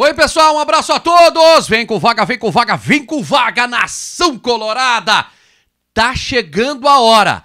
Oi, pessoal, um abraço a todos. Vem com vaga, vem com vaga, vem com vaga, nação colorada. Tá chegando a hora.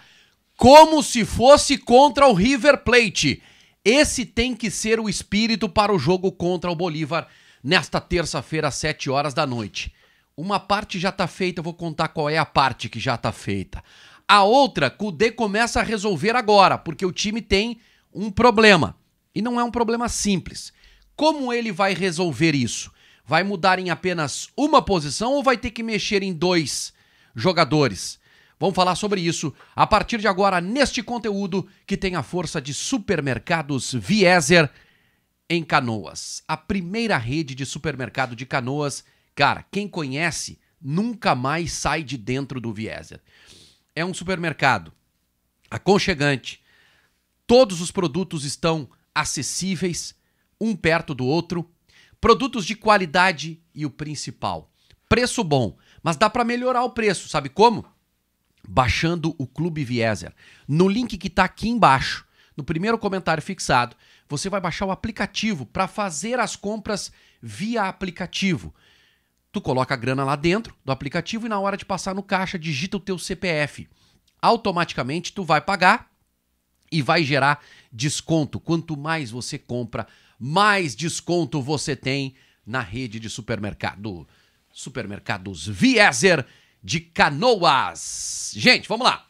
Como se fosse contra o River Plate. Esse tem que ser o espírito para o jogo contra o Bolívar nesta terça-feira, às 7 horas da noite. Uma parte já tá feita, eu vou contar qual é a parte que já tá feita. A outra, D começa a resolver agora, porque o time tem um problema. E não é um problema simples como ele vai resolver isso? Vai mudar em apenas uma posição ou vai ter que mexer em dois jogadores? Vamos falar sobre isso a partir de agora neste conteúdo que tem a força de supermercados Vieser em Canoas. A primeira rede de supermercado de Canoas. Cara, quem conhece nunca mais sai de dentro do Vieser. É um supermercado aconchegante. Todos os produtos estão acessíveis um perto do outro, produtos de qualidade e o principal, preço bom. Mas dá para melhorar o preço, sabe como? Baixando o Clube Vieser. No link que está aqui embaixo, no primeiro comentário fixado, você vai baixar o aplicativo para fazer as compras via aplicativo. Tu coloca a grana lá dentro do aplicativo e na hora de passar no caixa digita o teu CPF. Automaticamente tu vai pagar e vai gerar desconto quanto mais você compra mais desconto você tem na rede de supermercado. Supermercados Vieser de Canoas. Gente, vamos lá.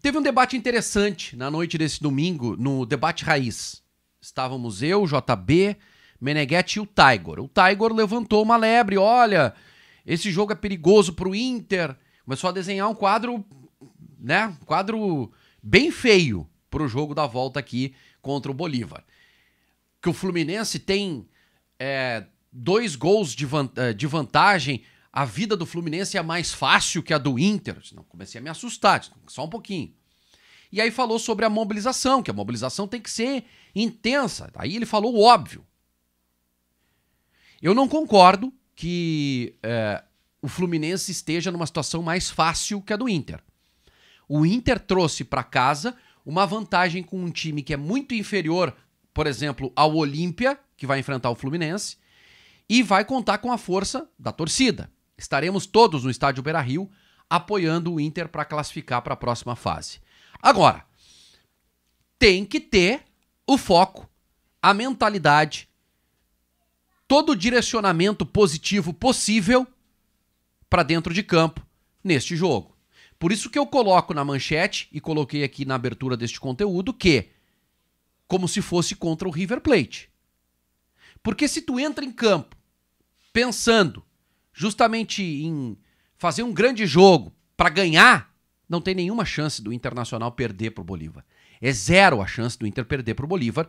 Teve um debate interessante na noite desse domingo, no debate raiz. Estávamos eu, JB, Meneghetti e o Tiger. O Tiger levantou uma lebre, olha, esse jogo é perigoso para o Inter. Começou a desenhar um quadro, né, um quadro bem feio para o jogo da volta aqui contra o Bolívar. Que o Fluminense tem é, dois gols de, van é, de vantagem. A vida do Fluminense é mais fácil que a do Inter. Não comecei a me assustar, só um pouquinho. E aí falou sobre a mobilização, que a mobilização tem que ser intensa. Aí ele falou o óbvio. Eu não concordo que é, o Fluminense esteja numa situação mais fácil que a do Inter. O Inter trouxe para casa uma vantagem com um time que é muito inferior, por exemplo, ao Olímpia, que vai enfrentar o Fluminense, e vai contar com a força da torcida. Estaremos todos no estádio Beira-Rio apoiando o Inter para classificar para a próxima fase. Agora, tem que ter o foco, a mentalidade, todo o direcionamento positivo possível para dentro de campo neste jogo. Por isso que eu coloco na manchete e coloquei aqui na abertura deste conteúdo que como se fosse contra o River Plate. Porque se tu entra em campo pensando justamente em fazer um grande jogo para ganhar, não tem nenhuma chance do Internacional perder para o Bolívar. É zero a chance do Inter perder para o Bolívar,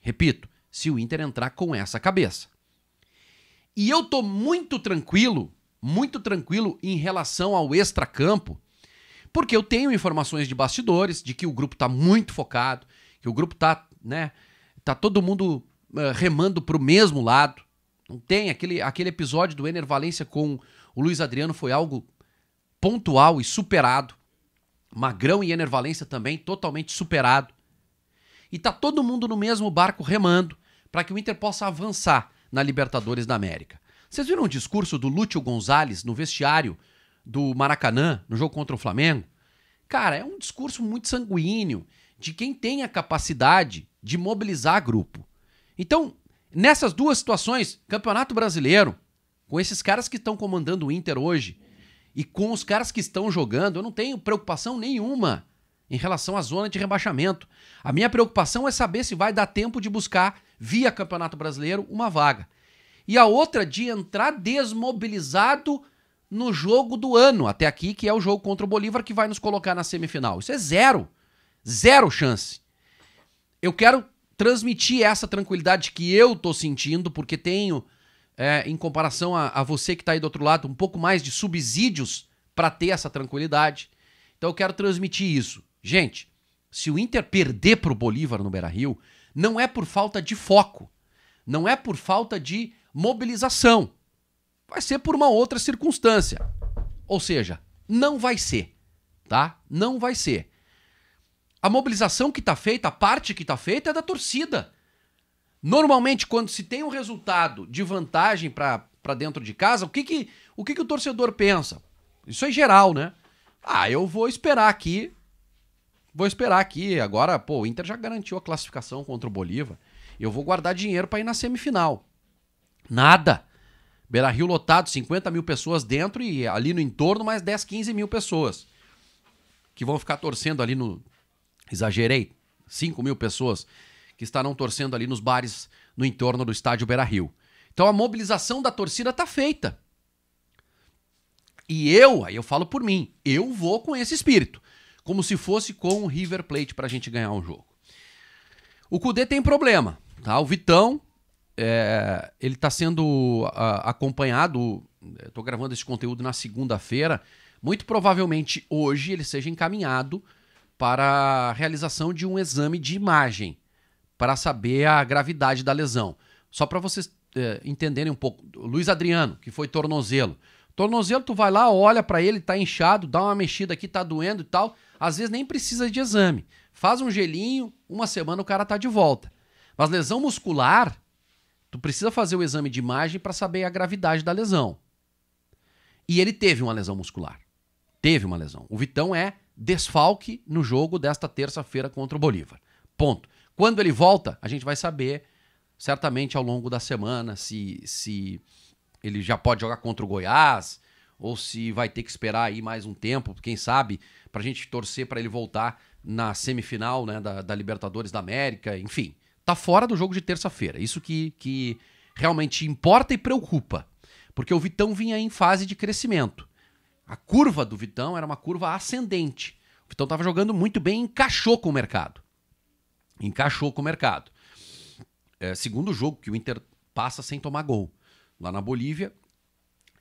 repito, se o Inter entrar com essa cabeça. E eu tô muito tranquilo, muito tranquilo em relação ao extracampo, porque eu tenho informações de bastidores de que o grupo está muito focado, que o grupo está, né, tá todo mundo uh, remando para o mesmo lado. Não tem aquele, aquele episódio do Ener Valência com o Luiz Adriano foi algo pontual e superado. Magrão e Ener Valência também totalmente superado. E tá todo mundo no mesmo barco remando para que o Inter possa avançar na Libertadores da América. Vocês viram o discurso do Lúcio Gonzalez no vestiário do Maracanã, no jogo contra o Flamengo, cara, é um discurso muito sanguíneo de quem tem a capacidade de mobilizar grupo. Então, nessas duas situações, Campeonato Brasileiro, com esses caras que estão comandando o Inter hoje e com os caras que estão jogando, eu não tenho preocupação nenhuma em relação à zona de rebaixamento. A minha preocupação é saber se vai dar tempo de buscar, via Campeonato Brasileiro, uma vaga. E a outra de entrar desmobilizado no jogo do ano até aqui, que é o jogo contra o Bolívar, que vai nos colocar na semifinal. Isso é zero. Zero chance. Eu quero transmitir essa tranquilidade que eu tô sentindo, porque tenho, é, em comparação a, a, você que tá aí do outro lado, um pouco mais de subsídios para ter essa tranquilidade. Então eu quero transmitir isso. Gente, se o Inter perder pro Bolívar no Beira Rio, não é por falta de foco, não é por falta de mobilização vai ser por uma outra circunstância. Ou seja, não vai ser, tá? Não vai ser. A mobilização que está feita, a parte que está feita é da torcida. Normalmente, quando se tem um resultado de vantagem para dentro de casa, o que que o que que o torcedor pensa? Isso é geral, né? Ah, eu vou esperar aqui. Vou esperar aqui. Agora, pô, o Inter já garantiu a classificação contra o Bolívar. Eu vou guardar dinheiro para ir na semifinal. Nada. Beira Rio lotado, 50 mil pessoas dentro e ali no entorno mais 10, 15 mil pessoas. Que vão ficar torcendo ali no. Exagerei, 5 mil pessoas que estarão torcendo ali nos bares no entorno do estádio Beira Rio. Então a mobilização da torcida está feita. E eu, aí eu falo por mim, eu vou com esse espírito. Como se fosse com o River Plate para a gente ganhar um jogo. O Cudê tem problema, tá? O Vitão é, ele está sendo a, acompanhado. Estou é, gravando esse conteúdo na segunda-feira. Muito provavelmente hoje ele seja encaminhado para a realização de um exame de imagem para saber a gravidade da lesão. Só para vocês é, entenderem um pouco. Luiz Adriano, que foi tornozelo. Tornozelo, tu vai lá, olha para ele, tá inchado, dá uma mexida aqui, tá doendo e tal. Às vezes nem precisa de exame. Faz um gelinho, uma semana o cara tá de volta. Mas lesão muscular, Tu precisa fazer o exame de imagem para saber a gravidade da lesão. E ele teve uma lesão muscular. Teve uma lesão. O Vitão é desfalque no jogo desta terça-feira contra o Bolívar. Ponto. Quando ele volta, a gente vai saber certamente ao longo da semana se, se ele já pode jogar contra o Goiás ou se vai ter que esperar aí mais um tempo, quem sabe, para a gente torcer para ele voltar na semifinal né, da, da Libertadores da América, enfim tá fora do jogo de terça-feira. Isso que, que realmente importa e preocupa. Porque o Vitão vinha em fase de crescimento. A curva do Vitão era uma curva ascendente. O Vitão estava jogando muito bem, encaixou com o mercado. Encaixou com o mercado. É, segundo jogo que o Inter passa sem tomar gol. Lá na Bolívia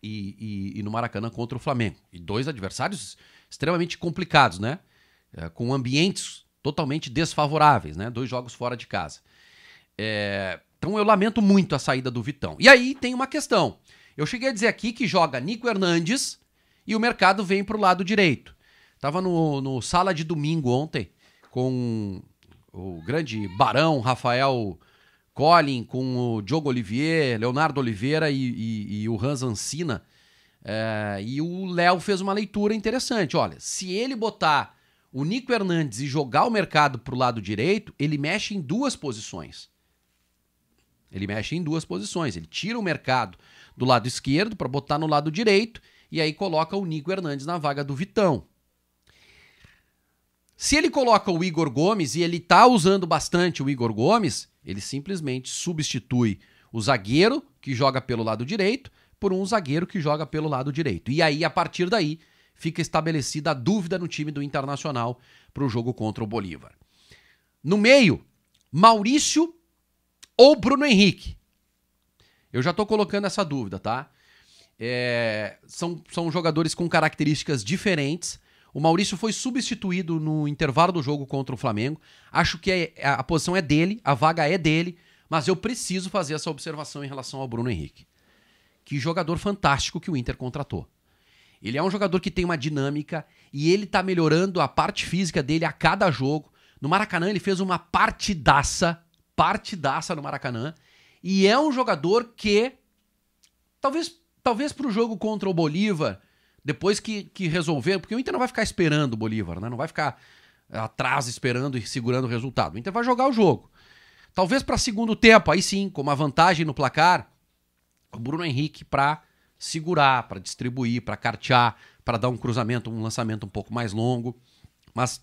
e, e, e no Maracanã contra o Flamengo. E dois adversários extremamente complicados, né? É, com ambientes totalmente desfavoráveis, né? Dois jogos fora de casa. É, então eu lamento muito a saída do Vitão. E aí tem uma questão. Eu cheguei a dizer aqui que joga Nico Hernandes e o mercado vem para o lado direito. Tava no, no sala de domingo ontem com o grande Barão, Rafael Collin, com o Diogo Olivier, Leonardo Oliveira e, e, e o Hans Ancina. É, e o Léo fez uma leitura interessante. Olha, se ele botar o Nico Hernandes e jogar o mercado para o lado direito, ele mexe em duas posições. Ele mexe em duas posições. Ele tira o mercado do lado esquerdo para botar no lado direito e aí coloca o Nico Hernandes na vaga do Vitão. Se ele coloca o Igor Gomes e ele está usando bastante o Igor Gomes, ele simplesmente substitui o zagueiro que joga pelo lado direito por um zagueiro que joga pelo lado direito. E aí, a partir daí, fica estabelecida a dúvida no time do Internacional para o jogo contra o Bolívar. No meio, Maurício ou Bruno Henrique? Eu já estou colocando essa dúvida, tá? É, são, são jogadores com características diferentes. O Maurício foi substituído no intervalo do jogo contra o Flamengo. Acho que a, é, é, a, posição é dele, a vaga é dele, mas eu preciso fazer essa observação em relação ao Bruno Henrique. Que jogador fantástico que o Inter contratou. Ele é um jogador que tem uma dinâmica e ele tá melhorando a parte física dele a cada jogo. No Maracanã ele fez uma partidaça, partidaça no Maracanã. E é um jogador que talvez talvez pro jogo contra o Bolívar, depois que, que resolver, porque o Inter não vai ficar esperando o Bolívar, né? Não vai ficar atrás esperando e segurando o resultado. O Inter vai jogar o jogo. Talvez para segundo tempo, aí sim, com uma vantagem no placar, o Bruno Henrique para segurar, para distribuir, para cartear, para dar um cruzamento, um lançamento um pouco mais longo. Mas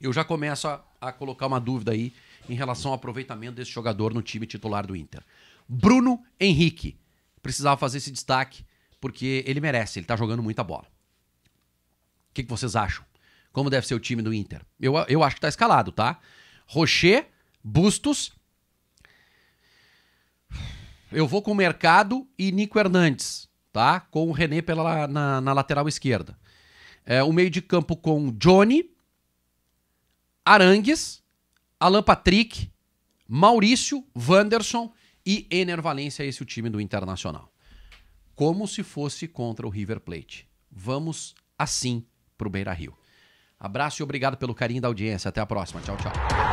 eu já começo a, a colocar uma dúvida aí em relação ao aproveitamento desse jogador no time titular do Inter. Bruno Henrique precisava fazer esse destaque porque ele merece, ele está jogando muita bola. O que, que, vocês acham? Como deve ser o time do Inter? Eu, eu acho que está escalado, tá? Rocher, Bustos. Eu vou com o Mercado e Nico Hernandes tá? Com o René pela, na, na lateral esquerda. É, o meio de campo com Johnny, Arangues, Alan Patrick, Maurício, Wanderson e Ener Valência, esse é o time do Internacional. Como se fosse contra o River Plate. Vamos assim pro Beira Rio. Abraço e obrigado pelo carinho da audiência. Até a próxima. Tchau, tchau.